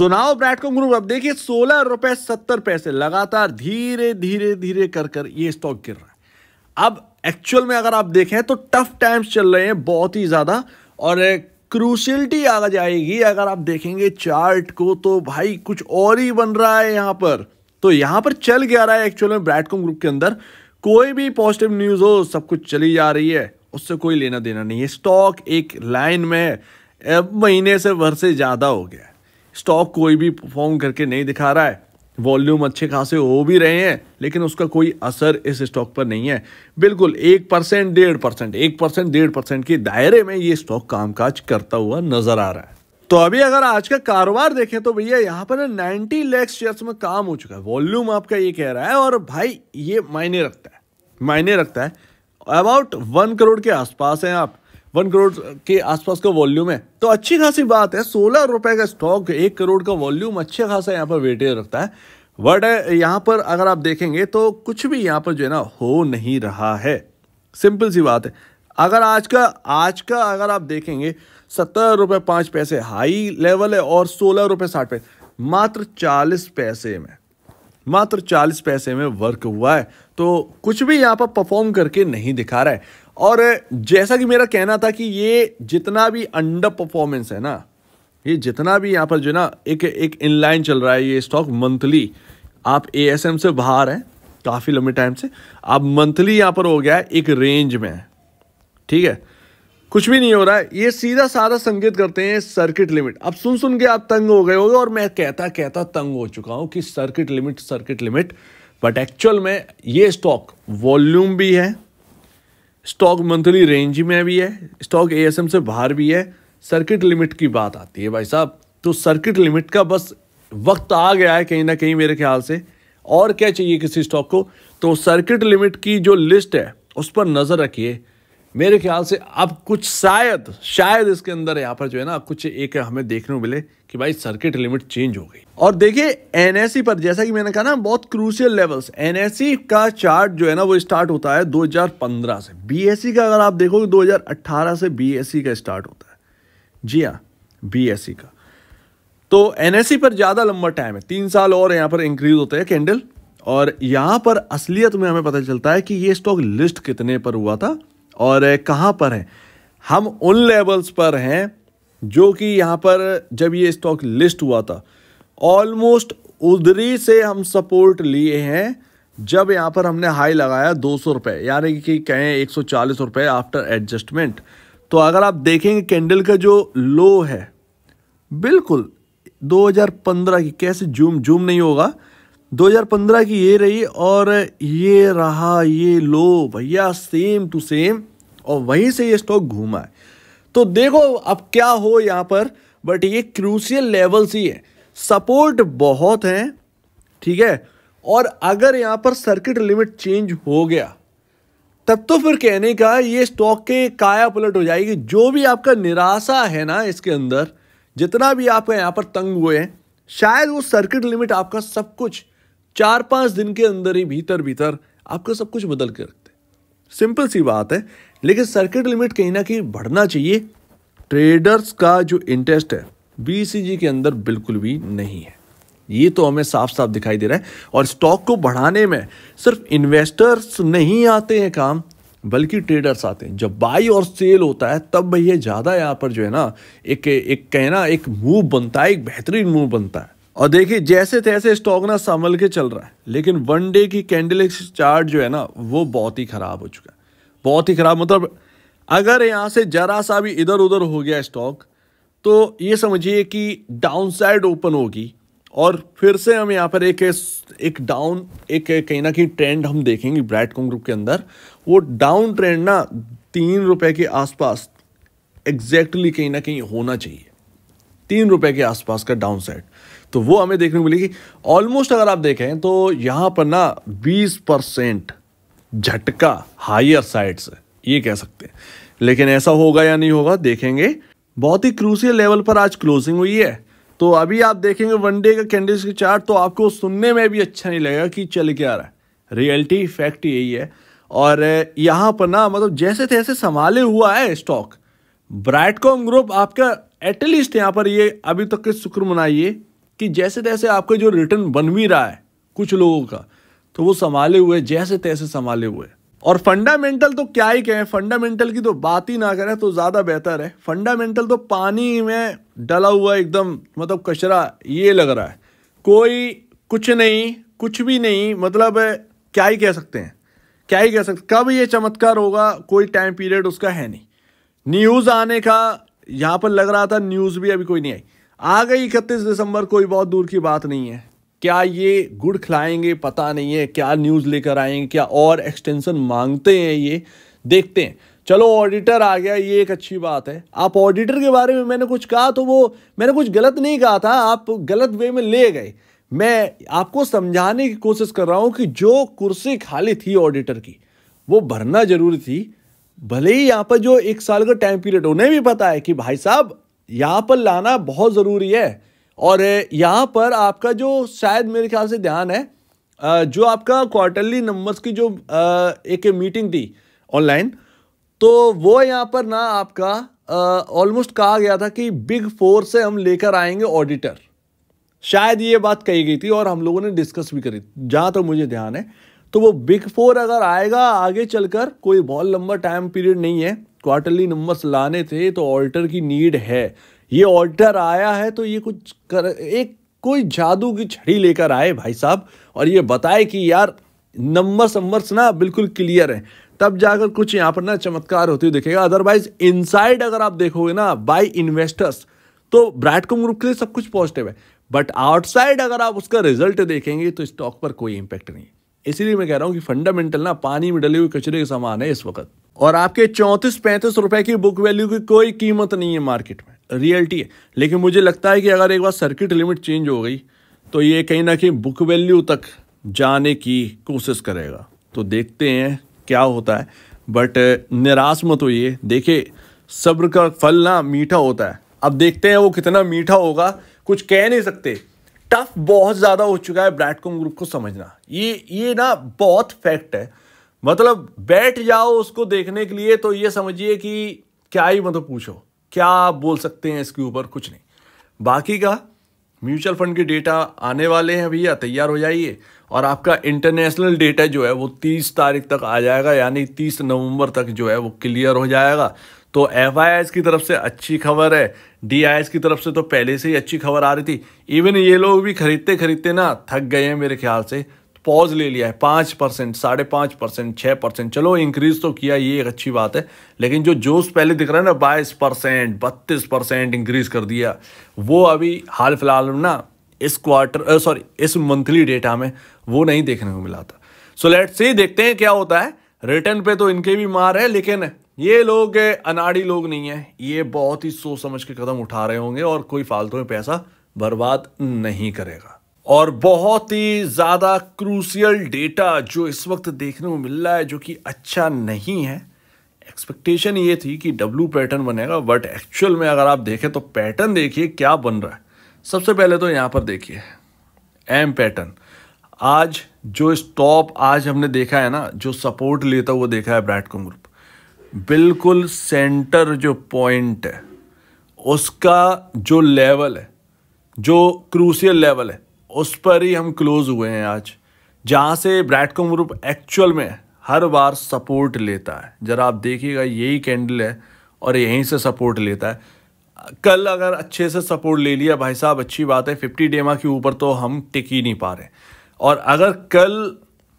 सुनाओ ब्रैडकॉम ग्रुप अब देखिए सोलह रुपए सत्तर पैसे लगातार धीरे धीरे धीरे कर कर ये स्टॉक गिर रहा है अब एक्चुअल में अगर आप देखें तो टफ टाइम्स चल रहे हैं बहुत ही ज़्यादा और क्रूशलिटी आ जाएगी अगर आप देखेंगे चार्ट को तो भाई कुछ और ही बन रहा है यहाँ पर तो यहाँ पर चल गया रहा है एक्चुअल में ब्रैडकॉम ग्रुप के अंदर कोई भी पॉजिटिव न्यूज़ हो सब कुछ चली जा रही है उससे कोई लेना देना नहीं है स्टॉक एक लाइन में महीने से भर से ज़्यादा हो गया स्टॉक कोई भी परफॉर्म करके नहीं दिखा रहा है वॉल्यूम अच्छे खासे हो भी रहे हैं लेकिन उसका कोई असर इस स्टॉक पर नहीं है बिल्कुल एक परसेंट डेढ़ परसेंट एक परसेंट डेढ़ परसेंट के दायरे में ये स्टॉक कामकाज करता हुआ नजर आ रहा है तो अभी अगर आज का कारोबार देखें तो भैया यहाँ पर नाइनटी लैक्स शेयर्स में काम हो चुका है वॉल्यूम आपका ये कह रहा है और भाई ये मायने रखता है मायने रखता है अबाउट वन करोड़ के आसपास हैं आप वन करोड़ के आसपास का वॉल्यूम है तो अच्छी खासी बात है सोलह रुपए का स्टॉक एक करोड़ का वॉल्यूम अच्छा खासा यहाँ पर वेटेज रखता है बट यहाँ पर अगर आप देखेंगे तो कुछ भी यहाँ पर जो है ना हो नहीं रहा है सिंपल सी बात है अगर आज का आज का अगर आप देखेंगे सत्तर रुपये पाँच पैसे हाई लेवल है और सोलह रुपये साठ पैसे मात्र चालीस पैसे में मात्र चालीस पैसे में वर्क हुआ है तो कुछ भी यहाँ पर परफॉर्म करके नहीं दिखा रहा है और जैसा कि मेरा कहना था कि ये जितना भी अंडर परफॉर्मेंस है ना ये जितना भी यहाँ पर जो ना एक एक इनलाइन चल रहा है ये स्टॉक मंथली आप ए से बाहर हैं काफ़ी लंबे टाइम से आप मंथली यहाँ पर हो गया है एक रेंज में है ठीक है कुछ भी नहीं हो रहा है ये सीधा साधा संकेत करते हैं सर्किट लिमिट अब सुन सुन के आप तंग हो गए होगे और मैं कहता कहता तंग हो चुका हूँ कि circuit limit circuit limit but actual में ये स्टॉक वॉल्यूम भी है स्टॉक मंथली रेंज में भी है स्टॉक एएसएम से बाहर भी है सर्किट लिमिट की बात आती है भाई साहब तो सर्किट लिमिट का बस वक्त आ गया है कहीं ना कहीं मेरे ख्याल से और क्या चाहिए किसी स्टॉक को तो सर्किट लिमिट की जो लिस्ट है उस पर नज़र रखिए मेरे ख्याल से अब कुछ शायद शायद इसके अंदर यहाँ पर जो है ना कुछ एक हमें देखने को मिले कि भाई सर्किट लिमिट चेंज हो गई और देखिए एनएससी पर जैसा कि मैंने कहा ना बहुत क्रूशियल लेवल्स एनएससी का चार्ट जो है ना वो स्टार्ट होता है 2015 से बीएससी का अगर आप देखोगे 2018 से बीएससी का स्टार्ट होता है जी हाँ बी का तो एन पर ज़्यादा लंबा टाइम है तीन साल और यहाँ पर इंक्रीज होते हैं कैंडल और यहाँ पर असलियत में हमें पता चलता है कि ये स्टॉक लिस्ट कितने पर हुआ था और कहाँ पर हैं हम उन लेवल्स पर हैं जो कि यहाँ पर जब ये स्टॉक लिस्ट हुआ था ऑलमोस्ट उधरी से हम सपोर्ट लिए हैं जब यहाँ पर हमने हाई लगाया दो सौ रुपये यानी कि कहें एक सौ चालीस रुपये आफ्टर एडजस्टमेंट तो अगर आप देखेंगे कैंडल का जो लो है बिल्कुल 2015 की कैसे जूम जूम नहीं होगा 2015 की ये रही और ये रहा ये लो भैया सेम टू सेम और वहीं से ये स्टॉक घूमा है तो देखो अब क्या हो यहाँ पर बट ये क्रूशियल लेवल्स ही है सपोर्ट बहुत है ठीक है और अगर यहाँ पर सर्किट लिमिट चेंज हो गया तब तो फिर कहने का ये स्टॉक के काया पलट हो जाएगी जो भी आपका निराशा है ना इसके अंदर जितना भी आपका यहाँ पर तंग हुए हैं शायद वो सर्किट लिमिट आपका सब कुछ चार पाँच दिन के अंदर ही भीतर भीतर आपका सब कुछ बदल के रखते सिंपल सी बात है लेकिन सर्किट लिमिट कहीं ना कहीं बढ़ना चाहिए ट्रेडर्स का जो इंटरेस्ट है बीसीजी के अंदर बिल्कुल भी नहीं है ये तो हमें साफ साफ दिखाई दे रहा है और स्टॉक को बढ़ाने में सिर्फ इन्वेस्टर्स नहीं आते हैं काम बल्कि ट्रेडर्स आते हैं जब बाई और सेल होता है तब भैया ज़्यादा यहाँ पर जो है ना एक एक कहना एक मूव बनता है एक बेहतरीन मूव बनता है और देखिए जैसे तैसे स्टॉक ना संभल के चल रहा है लेकिन वन डे की कैंडल चार्ट जो है ना वो बहुत ही खराब हो चुका है बहुत ही ख़राब मतलब अगर यहाँ से ज़रा सा भी इधर उधर हो गया स्टॉक तो ये समझिए कि डाउन साइड ओपन होगी और फिर से हम यहाँ पर एक एक डाउन एक कहीं ना कहीं ट्रेंड हम देखेंगे ब्राइट कॉम ग्रुप के अंदर वो डाउन ट्रेंड ना तीन रुपए के आसपास एग्जैक्टली कहीं ना कहीं होना चाहिए तीन रुपए के आसपास का डाउन साइड तो वो हमें देखने को मिलेगी ऑलमोस्ट अगर आप देखें तो यहाँ पर ना बीस परसेंट झटका हायर साइड से ये कह सकते हैं लेकिन ऐसा होगा या नहीं होगा देखेंगे बहुत ही क्रूसियल लेवल पर आज क्लोजिंग हुई है तो अभी आप देखेंगे वनडे का कैंडिडेट्स के चार्ट तो आपको सुनने में भी अच्छा नहीं लगेगा कि चल क्या रहा है रियलिटी फैक्ट यही है और यहाँ पर ना मतलब जैसे तैसे संभाले हुआ है स्टॉक ब्राइटकॉम ग्रुप आपका एटलीस्ट यहाँ पर ये अभी तक के शुक्र मनाइए कि जैसे तैसे आपका जो रिटर्न बन भी रहा है कुछ लोगों का तो वो संभाले हुए जैसे तैसे संभाले हुए और फंडामेंटल तो क्या ही कहें फंडामेंटल की तो बात ही ना करें तो ज़्यादा बेहतर है फंडामेंटल तो पानी में डला हुआ एकदम मतलब कचरा ये लग रहा है कोई कुछ नहीं कुछ भी नहीं मतलब क्या ही कह सकते हैं क्या ही कह सकते कब ये चमत्कार होगा कोई टाइम पीरियड उसका है नहीं न्यूज़ आने का यहाँ पर लग रहा था न्यूज़ भी अभी कोई नहीं आई आ गई इकतीस दिसंबर कोई बहुत दूर की बात नहीं है क्या ये गुड़ खिलाएंगे पता नहीं है क्या न्यूज़ लेकर आएंगे क्या और एक्सटेंशन मांगते हैं ये देखते हैं चलो ऑडिटर आ गया ये एक अच्छी बात है आप ऑडिटर के बारे में मैंने कुछ कहा तो वो मैंने कुछ गलत नहीं कहा था आप गलत वे में ले गए मैं आपको समझाने की कोशिश कर रहा हूँ कि जो कुर्सी खाली थी ऑडिटर की वो भरना जरूरी थी भले ही यहाँ पर जो एक साल का टाइम पीरियड उन्हें भी पता है कि भाई साहब यहाँ पर लाना बहुत ज़रूरी है और यहाँ पर आपका जो शायद मेरे ख्याल से ध्यान है जो आपका क्वार्टरली नंबर्स की जो एक मीटिंग थी ऑनलाइन तो वो यहाँ पर ना आपका ऑलमोस्ट कहा गया था कि बिग फोर से हम लेकर आएंगे ऑडिटर शायद ये बात कही गई थी और हम लोगों ने डिस्कस भी करी जहाँ तक तो मुझे ध्यान है तो वो बिग फोर अगर आएगा आगे चलकर कोई बहुत लंबा टाइम पीरियड नहीं है क्वार्टरली नंबर्स लाने थे तो ऑल्टर की नीड है ये ऑर्डर आया है तो ये कुछ कर एक कोई जादू की छड़ी लेकर आए भाई साहब और ये बताए कि यार नंबर संबर्स ना बिल्कुल क्लियर है तब जाकर कुछ यहाँ पर ना चमत्कार होती हुई दिखेगा अदरवाइज इनसाइड अगर आप देखोगे ना बाय इन्वेस्टर्स तो ब्राइटकॉम ग्रुप के लिए सब कुछ पॉजिटिव है बट आउटसाइड अगर आप उसका रिजल्ट देखेंगे तो स्टॉक पर कोई इम्पैक्ट नहीं है इसीलिए मैं कह रहा हूँ कि फंडामेंटल ना पानी में डले हुए कचरे के समान है इस वक्त और आपके चौंतीस पैंतीस रुपए की बुक वैल्यू की कोई कीमत नहीं है मार्केट में रियलिटी है लेकिन मुझे लगता है कि अगर एक बार सर्किट लिमिट चेंज हो गई तो ये कहीं ना कहीं बुक वैल्यू तक जाने की कोशिश करेगा तो देखते हैं क्या होता है बट निराश मत होइए देखिए सब्र का फल ना मीठा होता है अब देखते हैं वो कितना मीठा होगा कुछ कह नहीं सकते टफ बहुत ज़्यादा हो चुका है ब्रैडकॉम ग्रुप को समझना ये ये ना बहुत फैक्ट है मतलब बैठ जाओ उसको देखने के लिए तो ये समझिए कि क्या ही मतलब पूछो क्या आप बोल सकते हैं इसके ऊपर कुछ नहीं बाकी का म्यूचुअल फंड के डेटा आने वाले हैं भैया तैयार हो जाइए और आपका इंटरनेशनल डेटा जो है वो तीस तारीख तक आ जाएगा यानी तीस नवंबर तक जो है वो क्लियर हो जाएगा तो एफ की तरफ से अच्छी खबर है डी की तरफ से तो पहले से ही अच्छी खबर आ रही थी इवन ये लोग भी खरीदते खरीदते ना थक गए हैं मेरे ख्याल से पॉज ले लिया है पाँच परसेंट साढ़े पाँच परसेंट छः परसेंट चलो इंक्रीज तो किया ये एक अच्छी बात है लेकिन जो जोश पहले दिख रहा है ना बाईस परसेंट बत्तीस परसेंट इंक्रीज कर दिया वो अभी हाल फिलहाल ना इस क्वार्टर सॉरी इस मंथली डेटा में वो नहीं देखने को मिला था सो लेट्स से देखते हैं क्या होता है रिटर्न पे तो इनके भी मार है लेकिन ये लोग अनाड़ी लोग नहीं है ये बहुत ही सोच समझ के कदम उठा रहे होंगे और कोई फालतू में पैसा बर्बाद नहीं करेगा और बहुत ही ज़्यादा क्रूसियल डेटा जो इस वक्त देखने को मिल रहा है जो कि अच्छा नहीं है एक्सपेक्टेशन ये थी कि डब्लू पैटर्न बनेगा बट एक्चुअल में अगर आप देखें तो पैटर्न देखिए क्या बन रहा है सबसे पहले तो यहाँ पर देखिए एम पैटर्न आज जो स्टॉप आज हमने देखा है ना जो सपोर्ट लेता हुआ देखा है ब्रैडकॉम ग्रुप बिल्कुल सेंटर जो पॉइंट है उसका जो लेवल है जो क्रूसियल लेवल है उस पर ही हम क्लोज हुए हैं आज जहाँ से ब्रैडकॉम ग्रुप एक्चुअल में हर बार सपोर्ट लेता है ज़रा आप देखिएगा यही कैंडल है और यहीं से सपोर्ट लेता है कल अगर अच्छे से सपोर्ट ले लिया भाई साहब अच्छी बात है फिफ्टी डेमा के ऊपर तो हम टिक ही नहीं पा रहे और अगर कल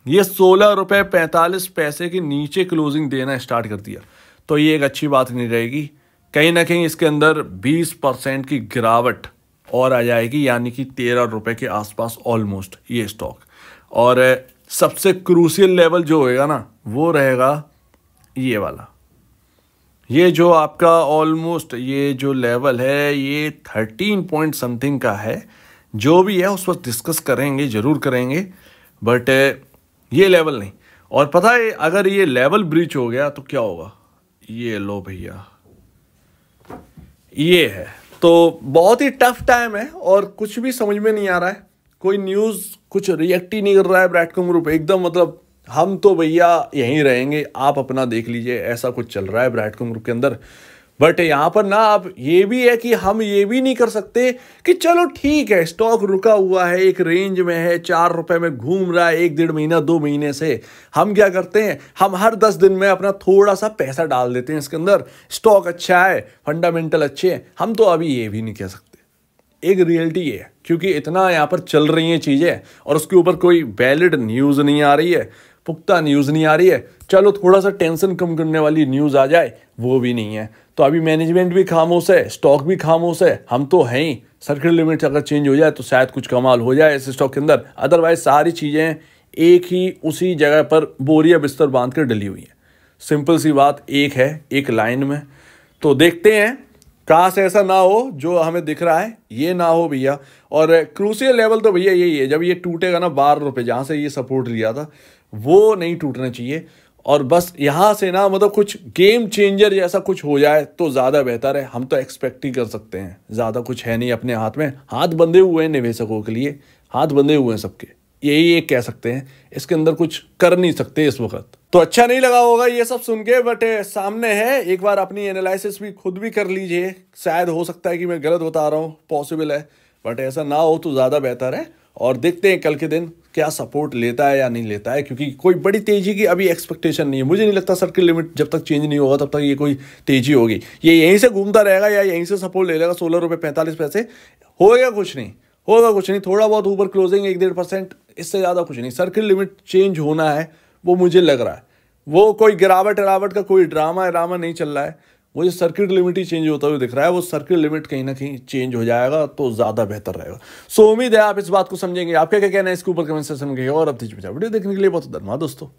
ये सोलह रुपये पैंतालीस पैसे के नीचे क्लोजिंग देना स्टार्ट कर दिया तो ये एक अच्छी बात नहीं रहेगी कहीं ना कहीं इसके अंदर बीस परसेंट की गिरावट और आ जाएगी यानी कि तेरह रुपये के आसपास ऑलमोस्ट ये स्टॉक और सबसे क्रूसियल लेवल जो होएगा ना वो रहेगा ये वाला ये जो आपका ऑलमोस्ट ये जो लेवल है ये थर्टीन पॉइंट समथिंग का है जो भी है उस पर डिस्कस करेंगे ज़रूर करेंगे बट ये लेवल नहीं और पता है अगर ये लेवल ब्रीच हो गया तो क्या होगा ये लो भैया ये है तो बहुत ही टफ टाइम है और कुछ भी समझ में नहीं आ रहा है कोई न्यूज़ कुछ रिएक्ट ही नहीं कर रहा है कम ग्रुप एकदम मतलब हम तो भैया यहीं रहेंगे आप अपना देख लीजिए ऐसा कुछ चल रहा है कम ग्रुप के अंदर बट यहाँ पर ना आप ये भी है कि हम ये भी नहीं कर सकते कि चलो ठीक है स्टॉक रुका हुआ है एक रेंज में है चार रुपए में घूम रहा है एक डेढ़ महीना दो महीने से हम क्या करते हैं हम हर दस दिन में अपना थोड़ा सा पैसा डाल देते हैं इसके अंदर स्टॉक अच्छा है फंडामेंटल अच्छे हैं हम तो अभी ये भी नहीं कह सकते एक रियलिटी है क्योंकि इतना यहाँ पर चल रही हैं चीज़ें और उसके ऊपर कोई वैलिड न्यूज़ नहीं आ रही है पुख्ता न्यूज़ नहीं आ रही है चलो थोड़ा सा टेंशन कम करने वाली न्यूज़ आ जाए वो भी नहीं है तो अभी मैनेजमेंट भी खामोश है स्टॉक भी खामोश है हम तो हैं ही सर्किट लिमिट अगर चेंज हो जाए तो शायद कुछ कमाल हो जाए इस स्टॉक के अंदर अदरवाइज सारी चीज़ें एक ही उसी जगह पर बोरिया बिस्तर बांध कर डली हुई है सिंपल सी बात एक है एक लाइन में तो देखते हैं काश ऐसा ना हो जो हमें दिख रहा है ये ना हो भैया और क्रूसियल लेवल तो भैया यही है जब ये टूटेगा ना बारह रुपये जहाँ से ये सपोर्ट लिया था वो नहीं टूटना चाहिए और बस यहाँ से ना मतलब कुछ गेम चेंजर जैसा कुछ हो जाए तो ज़्यादा बेहतर है हम तो एक्सपेक्ट ही कर सकते हैं ज़्यादा कुछ है नहीं अपने हाथ में हाथ बंधे हुए हैं निवेशकों के लिए हाथ बंधे हुए हैं सबके यही एक कह सकते हैं इसके अंदर कुछ कर नहीं सकते इस वक्त तो अच्छा नहीं लगा होगा ये सब सुन के बट सामने है एक बार अपनी एनालिसिस भी खुद भी कर लीजिए शायद हो सकता है कि मैं गलत बता रहा हूँ पॉसिबल है बट ऐसा ना हो तो ज़्यादा बेहतर है और देखते हैं कल के दिन क्या सपोर्ट लेता है या नहीं लेता है क्योंकि कोई बड़ी तेज़ी की अभी एक्सपेक्टेशन नहीं है मुझे नहीं लगता सर्किल लिमिट जब तक चेंज नहीं होगा तब तक ये कोई तेज़ी होगी ये यहीं से घूमता रहेगा या यहीं से सपोर्ट ले लेगा सोलह रुपये पैंतालीस पैसे होएगा कुछ नहीं होगा कुछ नहीं थोड़ा बहुत ऊपर क्लोजिंग एक डेढ़ परसेंट इससे ज़्यादा कुछ नहीं सर्किल लिमिट चेंज होना है वो मुझे लग रहा है वो कोई गिरावट गिरावट का कोई ड्रामा ड्रामा नहीं चल रहा है मुझे सर्किट लिमिट ही चेंज होता हुआ दिख रहा है वो सर्किट लिमिट कहीं ना कहीं चेंज हो जाएगा तो ज़्यादा बेहतर रहेगा सो उम्मीद है आप इस बात को समझेंगे आपका क्या कहना है इसके ऊपर कमेंट सेशन में और अब तीज वीडियो देखने के लिए बहुत धन्यवाद दोस्तों